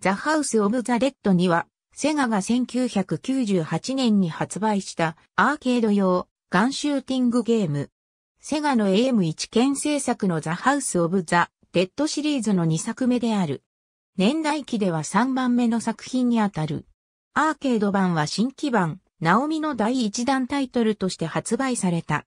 ザ・ハウス・オブ・ザ・レッドには、セガが1998年に発売したアーケード用ガンシューティングゲーム。セガの AM1 県制作のザ・ハウス・オブ・ザ・レッドシリーズの2作目である。年代記では3番目の作品にあたる。アーケード版は新規版、ナオミの第1弾タイトルとして発売された。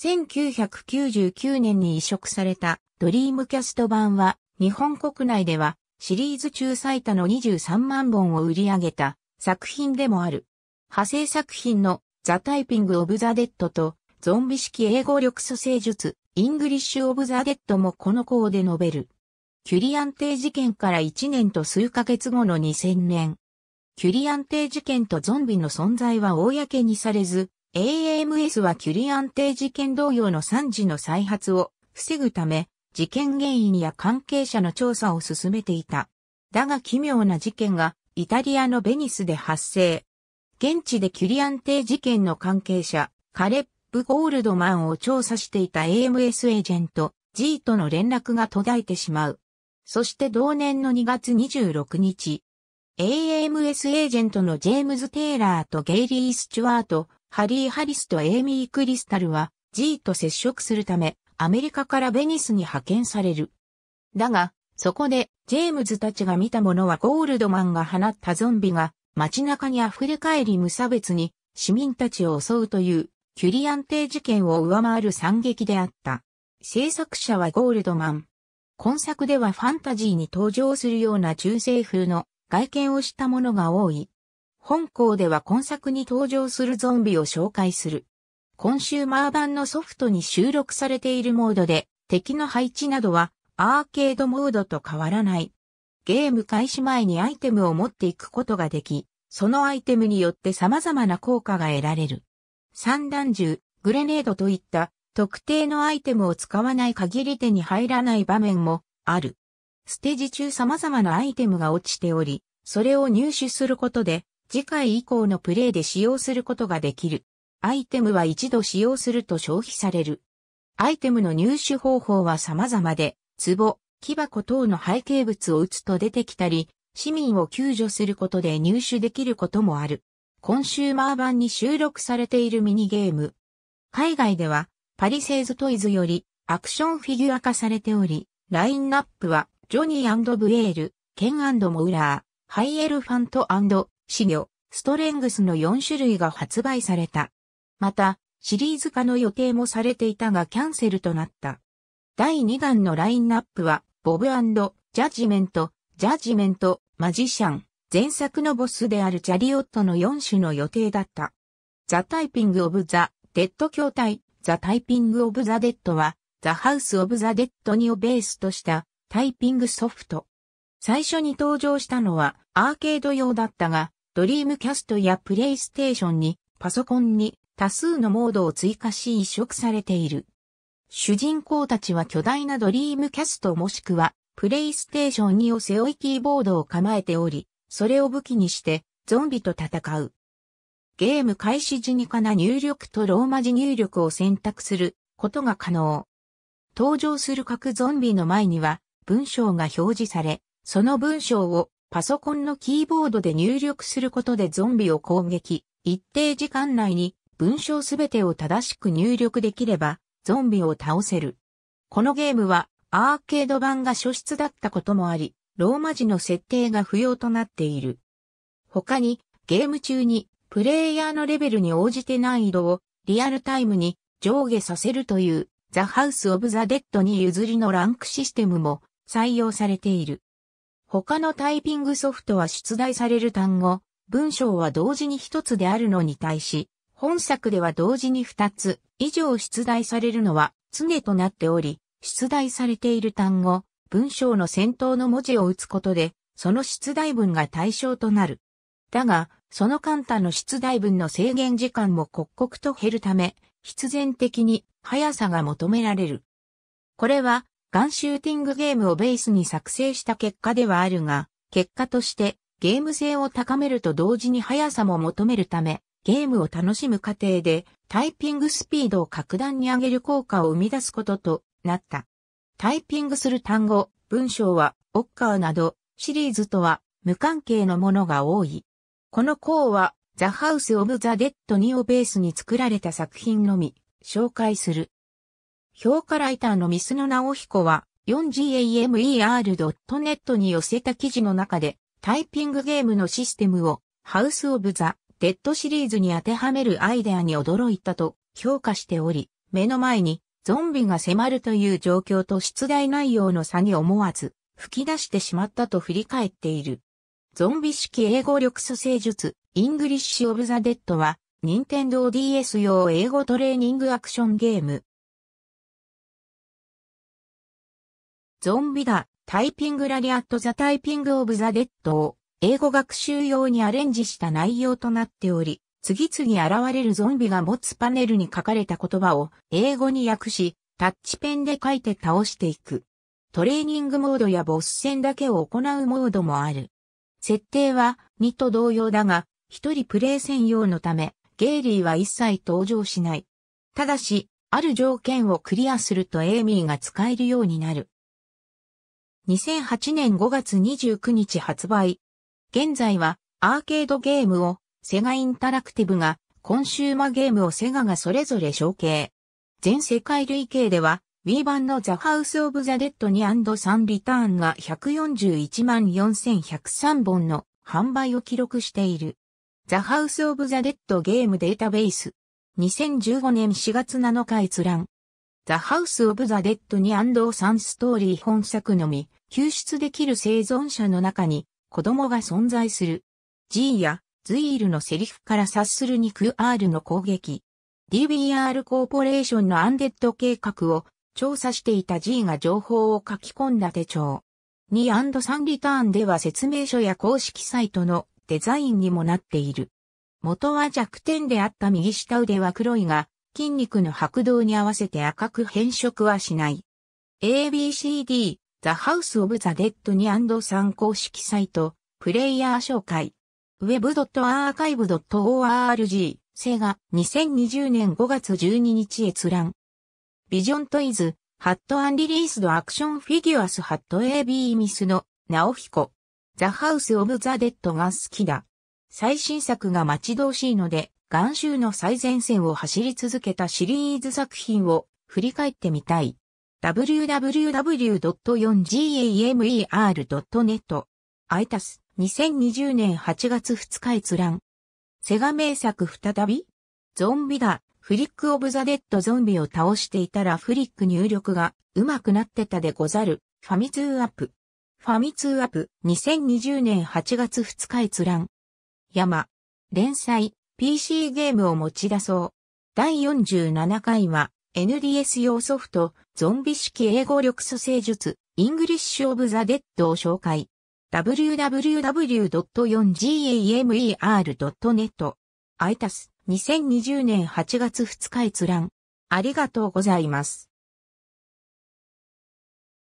1999年に移植されたドリームキャスト版は日本国内ではシリーズ中最多の23万本を売り上げた作品でもある。派生作品のザ・タイピング・オブ・ザ・デッドとゾンビ式英語力蘇生術イングリッシュ・オブ・ザ・デッドもこの項で述べる。キュリアンテ事件から1年と数ヶ月後の2000年。キュリアンテ事件とゾンビの存在は公にされず、a m s はキュリアンテ事件同様の惨事の再発を防ぐため、事件原因や関係者の調査を進めていた。だが奇妙な事件がイタリアのベニスで発生。現地でキュリアンテ事件の関係者、カレップ・ゴールドマンを調査していた AMS エージェント、G との連絡が途絶えてしまう。そして同年の2月26日、AMS エージェントのジェームズ・テイラーとゲイリー・スチュワート、ハリー・ハリスとエイミー・クリスタルは G と接触するためアメリカからベニスに派遣される。だが、そこで、ジェームズたちが見たものはゴールドマンが放ったゾンビが、街中に溢れ返り無差別に、市民たちを襲うという、キュリアン帝事件を上回る惨劇であった。制作者はゴールドマン。今作ではファンタジーに登場するような中世風の外見をしたものが多い。本校では今作に登場するゾンビを紹介する。コンシューマー版のソフトに収録されているモードで、敵の配置などはアーケードモードと変わらない。ゲーム開始前にアイテムを持っていくことができ、そのアイテムによって様々な効果が得られる。散弾銃、グレネードといった特定のアイテムを使わない限り手に入らない場面もある。ステージ中様々なアイテムが落ちており、それを入手することで次回以降のプレイで使用することができる。アイテムは一度使用すると消費される。アイテムの入手方法は様々で、壺、木箱等の背景物を打つと出てきたり、市民を救助することで入手できることもある。コンシューマー版に収録されているミニゲーム。海外では、パリセイズトイズよりアクションフィギュア化されており、ラインナップは、ジョニーブエール、ケンモウラー、ハイエルファントシギョ、ストレングスの4種類が発売された。また、シリーズ化の予定もされていたがキャンセルとなった。第2弾のラインナップは、ボブジャッジメント、ジャッジメント、マジシャン、前作のボスであるチャリオットの4種の予定だった。ザ・タイピング・オブ・ザ・デッド筐体、ザ・タイピング・オブ・ザ・デッドは、ザ・ハウス・オブ・ザ・デッドにをベースとしたタイピングソフト。最初に登場したのはアーケード用だったが、ドリームキャストやプレイステーションに、パソコンに、多数のモードを追加し移植されている。主人公たちは巨大なドリームキャストもしくはプレイステーション2を背負いキーボードを構えており、それを武器にしてゾンビと戦う。ゲーム開始時にかな入力とローマ字入力を選択することが可能。登場する各ゾンビの前には文章が表示され、その文章をパソコンのキーボードで入力することでゾンビを攻撃、一定時間内に文章すべてを正しく入力できれば、ゾンビを倒せる。このゲームは、アーケード版が初出だったこともあり、ローマ字の設定が不要となっている。他に、ゲーム中に、プレイヤーのレベルに応じて難易度をリアルタイムに上下させるという、ザ・ハウス・オブ・ザ・デッドに譲りのランクシステムも採用されている。他のタイピングソフトは出題される単語、文章は同時に一つであるのに対し、本作では同時に2つ以上出題されるのは常となっており、出題されている単語、文章の先頭の文字を打つことで、その出題文が対象となる。だが、その簡単の出題文の制限時間も刻々と減るため、必然的に速さが求められる。これは、ガンシューティングゲームをベースに作成した結果ではあるが、結果としてゲーム性を高めると同時に速さも求めるため、ゲームを楽しむ過程でタイピングスピードを格段に上げる効果を生み出すこととなった。タイピングする単語、文章は、オッカーなど、シリーズとは無関係のものが多い。この項は、ザ・ハウス・オブ・ザ・デッド2をベースに作られた作品のみ、紹介する。評価ライターのミスノ直彦は、4gamer.net に寄せた記事の中で、タイピングゲームのシステムを、ハウス・オブ・ザ・デッドシリーズに当てはめるアイデアに驚いたと評価しており、目の前にゾンビが迫るという状況と出題内容の差に思わず吹き出してしまったと振り返っている。ゾンビ式英語力蘇生術、イングリッシュ・オブ・ザ・デッドは、任天堂 DS 用英語トレーニングアクションゲーム。ゾンビだ、タイピングラリアット・ザ・タイピング・オブ・ザ・デッドを英語学習用にアレンジした内容となっており、次々現れるゾンビが持つパネルに書かれた言葉を英語に訳し、タッチペンで書いて倒していく。トレーニングモードやボス戦だけを行うモードもある。設定は2と同様だが、1人プレイ専用のため、ゲイリーは一切登場しない。ただし、ある条件をクリアするとエイミーが使えるようになる。2008年5月29日発売、現在はアーケードゲームをセガインタラクティブがコンシューマゲームをセガがそれぞれ承継。全世界累計では Wii 版のザ・ハウス・オブ・ザ・デッドにサン・リターンが141万4103本の販売を記録している。ザ・ハウス・オブ・ザ・デッドゲームデータベース。2015年4月7日閲覧。ザ・ハウス・オブ・ザ・デッドにサン・ストーリー本作のみ、救出できる生存者の中に子供が存在する。G やズイールのセリフから察するにク R の攻撃。DBR コーポレーションのアンデッド計画を調査していた G が情報を書き込んだ手帳。2&3 リターンでは説明書や公式サイトのデザインにもなっている。元は弱点であった右下腕は黒いが、筋肉の拍動に合わせて赤く変色はしない。ABCD ザ・ハウス・オブ・ザ・デッドに参考式サイト、プレイヤー紹介。web.archive.org、セガ、2020年5月12日閲覧。ビジョントイズ、ハットアンリリースドアクションフィギュアスハット AB ミスの、ヒコ。ザ・ハウス・オブ・ザ・デッドが好きだ。最新作が待ち遠しいので、眼州の最前線を走り続けたシリーズ作品を振り返ってみたい。www.4gamer.net。アイタス、2020年8月2日閲覧。セガ名作再びゾンビだ。フリックオブザデッドゾンビを倒していたらフリック入力が上手くなってたでござる。ファミツーアップ。ファミツーアップ2020年8月2日閲覧。山。連載 PC ゲームを持ち出そう。第47回は NDS 用ソフトゾンビ式英語力蘇生術、イングリッシュオブザデッドを紹介。www.4gamer.net。アイタス、2020年8月2日閲覧。ありがとうございます。